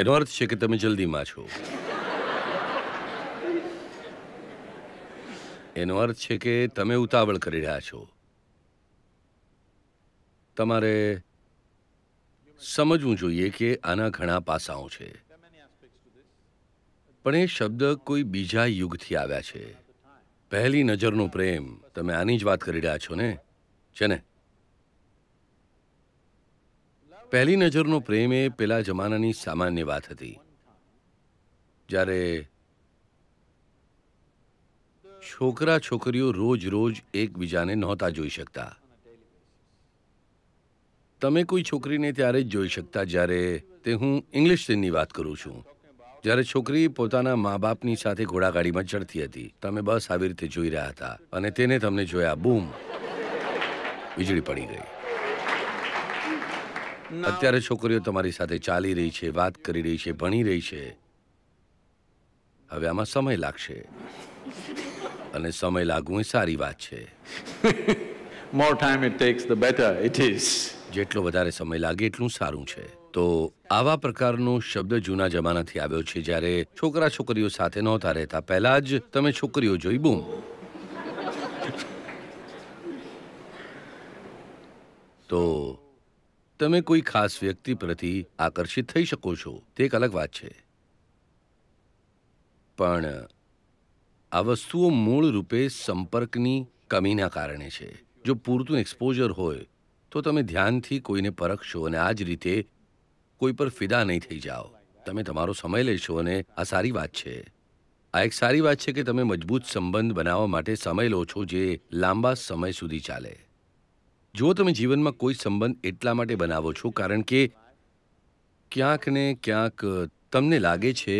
એનો અર્થ છે કે તમે જલ્દીમાં છો એનો અર્થ છે કે તમે ઉતાવળ કરી રહ્યા છો તમારે સમજવું જોઈએ કે આના ઘણા પાસાઓ છે પણ એ શબ્દ કોઈ બીજા યુગથી આવ્યા છે પહેલી નજરનો પ્રેમ તમે આની જ વાત કરી રહ્યા છો ને છે ને પહેલી નજરનો પ્રેમ એ પેલા જમાનાની સામાન્ય વાત હતી જ્યારે છોકરા છોકરીઓ રોજ રોજ એકબીજાને નહોતા જોઈ શકતા તમે કોઈ છોકરીને ત્યારે જ જોઈ શકતા જ્યારે તે હું ઇંગ્લિશ સિનની વાત કરું છું જ્યારે છોકરી પોતાના મા બાપની સાથે ઘોડાગાડીમાં ચડતી હતી તમે બસ આવી રીતે જોઈ રહ્યા હતા અને તેને તમને જોયા બૂમ વીજળી પડી ગઈ અત્યારે છોકરીઓ તમારી સાથે ચાલી રહી છે વાત કરી રહી છે ભણી રહી છે હવે આમાં સમય લાગશે અને સમય લાગવું એ સારી વાત છે more time it takes the better it is જેટલો વધારે સમય લાગે એટલું સારું છે તો આવા પ્રકારનો શબ્દ જૂના જમાનાથી આવ્યો છે જ્યારે છોકરા છોકરીઓ સાથે નહોતા રહેતા પહેલા જ તમે છોકરીઓ જોઈ બૂમ તો તમે કોઈ ખાસ વ્યક્તિ પ્રતિ આકર્ષિત થઈ શકો છો તે એક અલગ વાત છે પણ આ વસ્તુઓ મૂળ રૂપે સંપર્કની કમીના કારણે છે જો પૂરતું એક્સપોઝર હોય તો તમે ધ્યાનથી કોઈને પરખશો અને આ જ રીતે કોઈ પર ફિદા નહીં થઈ જાઓ તમે તમારો સમય લેશો અને આ સારી વાત છે આ એક સારી વાત છે કે તમે મજબૂત સંબંધ બનાવવા માટે સમય લો છો જે લાંબા સમય સુધી ચાલે જો તમે જીવનમાં કોઈ સંબંધ એટલા માટે બનાવો છો કારણ કે ક્યાંક ને ક્યાંક તમને લાગે છે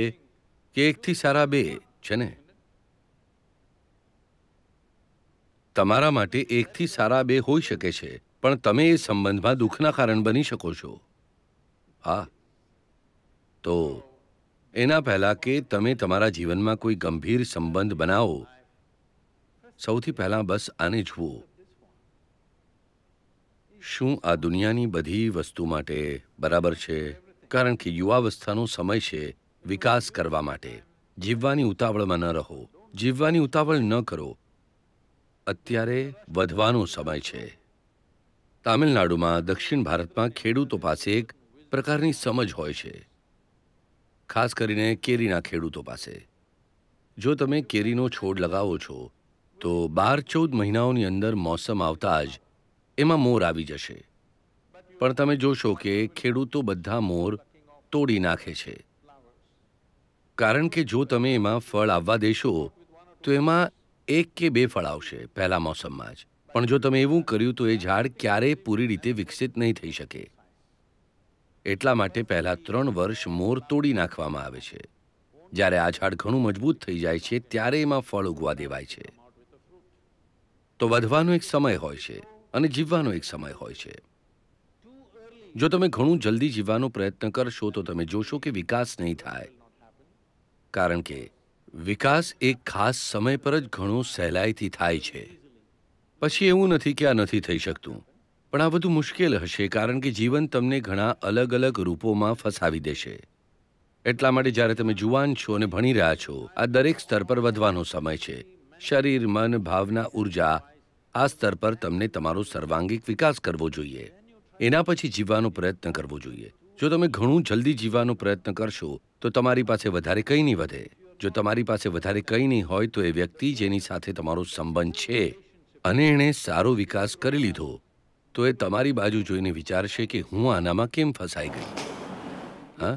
કે એકથી સારા બે છે ને તમારા માટે એકથી સારા બે હોઈ શકે છે પણ તમે એ સંબંધમાં દુઃખના કારણ બની શકો છો હા તો એના પહેલાં કે તમે તમારા જીવનમાં કોઈ ગંભીર સંબંધ બનાવો સૌથી પહેલાં બસ આને જુઓ શું આ દુનિયાની બધી વસ્તુ માટે બરાબર છે કારણ કે યુવાવસ્થાનો સમય છે વિકાસ કરવા માટે જીવવાની ઉતાવળમાં ન રહો જીવવાની ઉતાવળ ન કરો અત્યારે વધવાનો સમય છે તામિલનાડુમાં દક્ષિણ ભારતમાં ખેડૂતો પાસે એક પ્રકારની સમજ હોય છે ખાસ કરીને કેરીના ખેડૂતો પાસે જો તમે કેરીનો છોડ લગાવો છો તો બાર ચૌદ મહિનાઓની અંદર મોસમ આવતા જ એમાં મોર આવી જશે પણ તમે જોશો કે ખેડૂતો બધા મોર તોડી નાખે છે કારણ કે જો તમે એમાં ફળ આવવા દેશો તો એમાં એક કે બે ફળ આવશે પહેલા મોસમમાં જ પણ જો તમે એવું કર્યું તો એ ઝાડ ક્યારેય પૂરી રીતે વિકસિત નહીં થઈ શકે એટલા માટે પહેલા ત્રણ વર્ષ મોર તોડી નાખવામાં આવે છે જ્યારે આ ઝાડ ઘણું મજબૂત થઈ જાય છે ત્યારે એમાં ફળ ઉગવા દેવાય છે તો વધવાનો એક સમય હોય છે અને જીવવાનો એક સમય હોય છે જો તમે ઘણું જલ્દી જીવવાનો પ્રયત્ન કરશો તો તમે જોશો કે વિકાસ નહીં થાય કારણ કે વિકાસ એક ખાસ સમય પર જ ઘણો સહેલાઈથી થાય છે પછી એવું નથી કે આ નથી થઈ શકતું પણ આ બધું મુશ્કેલ હશે કારણ કે જીવન તમને ઘણા અલગ અલગ રૂપોમાં ફસાવી દેશે એટલા માટે જ્યારે તમે જુવાન છો અને ભણી રહ્યા છો આ દરેક સ્તર પર વધવાનો સમય છે શરીર મન ભાવના ઉર્જા આ સ્તર પર તમને તમારો સર્વાંગિક વિકાસ કરવો જોઈએ એના પછી જીવવાનો પ્રયત્ન કરવો જોઈએ જો તમે ઘણું જલ્દી જીવવાનો પ્રયત્ન કરશો તો તમારી પાસે વધારે કંઈ નહીં વધે જો તમારી પાસે વધારે કંઈ નહીં હોય તો એ વ્યક્તિ જેની સાથે તમારો સંબંધ છે અને એણે સારો વિકાસ કરી લીધો તો એ તમારી બાજુ જોઈને વિચારશે કે હું આનામાં કેમ ફસાઈ ગઈ હા